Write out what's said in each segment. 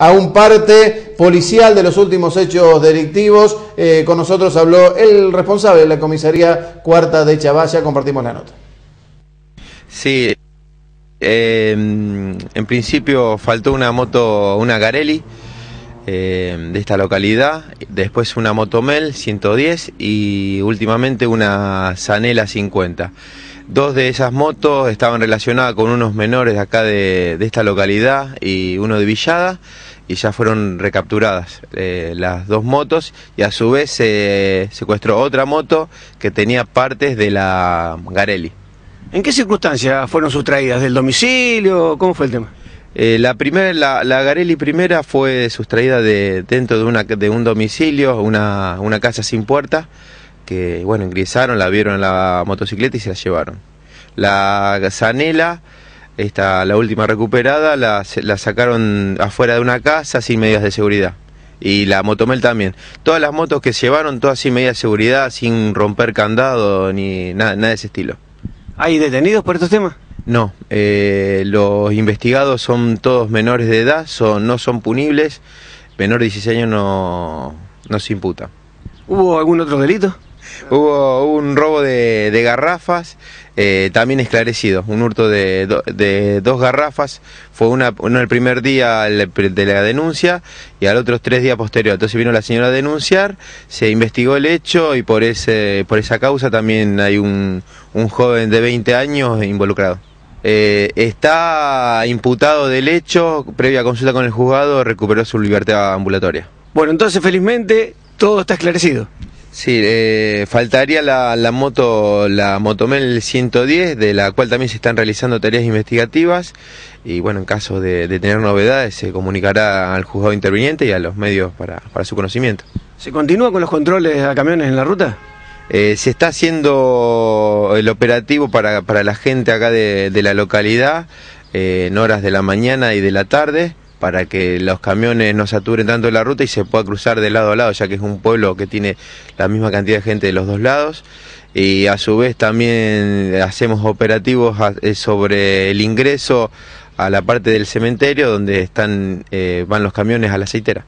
a un parte policial de los últimos hechos delictivos. Eh, con nosotros habló el responsable de la comisaría cuarta de Chavalla. Compartimos la nota. Sí, em, en principio faltó una moto, una Garelli em, de esta localidad, después una Motomel 110 y últimamente una Zanela 50. Dos de esas motos estaban relacionadas con unos menores de acá de, esta localidad y uno de Villada y ya fueron recapturadas eh, las dos motos y a su vez se secuestró otra moto que tenía partes de la Garelli. ¿En qué circunstancias fueron sustraídas? ¿Del domicilio? ¿Cómo fue el tema? Eh, la, primera, Garelli primera fue sustraída dentro de, una, de un domicilio, una, una casa sin puerta que, bueno, ingresaron, la vieron en la motocicleta y se la llevaron. La zanela, la última recuperada, la, la sacaron afuera de una casa sin medidas de seguridad y la Motomel también. Todas las motos que llevaron, todas sin medidas de seguridad, sin romper candado ni nada, de ese estilo. ¿Hay detenidos por estos temas? No, eh, los investigados son todos menores de edad, son, no son punibles, menor de 16 años no se imputa. ¿Hubo algún otro delito? Hubo un robo de, garrafas, eh, también esclarecido, un hurto de, dos garrafas, fue uno el primer día de la denuncia y al otro tres días posterior. Entonces vino la señora a denunciar, se investigó el hecho y por, ese, por esa causa también hay un, joven de 20 años involucrado. Eh, está imputado del hecho, previa consulta con el juzgado, recuperó su libertad ambulatoria. Bueno, entonces felizmente todo está esclarecido. Sí, eh, faltaría la, moto, la Motomel 110, de la cual también se están realizando tareas investigativas. Y bueno, en caso de, tener novedades, se comunicará al juzgado interviniente y a los medios para, para su conocimiento. ¿Se continúa con los controles a camiones en la ruta? Eh, se está haciendo el operativo para, para la gente acá de, la localidad eh, en horas de la mañana y de la tarde para que los camiones no saturen tanto la ruta y se pueda cruzar de lado a lado, ya que es un pueblo que tiene la misma cantidad de gente de los dos lados. Y a su vez también hacemos operativos eh, sobre el ingreso a la parte del cementerio donde están eh, van los camiones a la aceitera.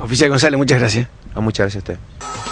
Oficial González, muchas gracias. Ah, muchas gracias a usted.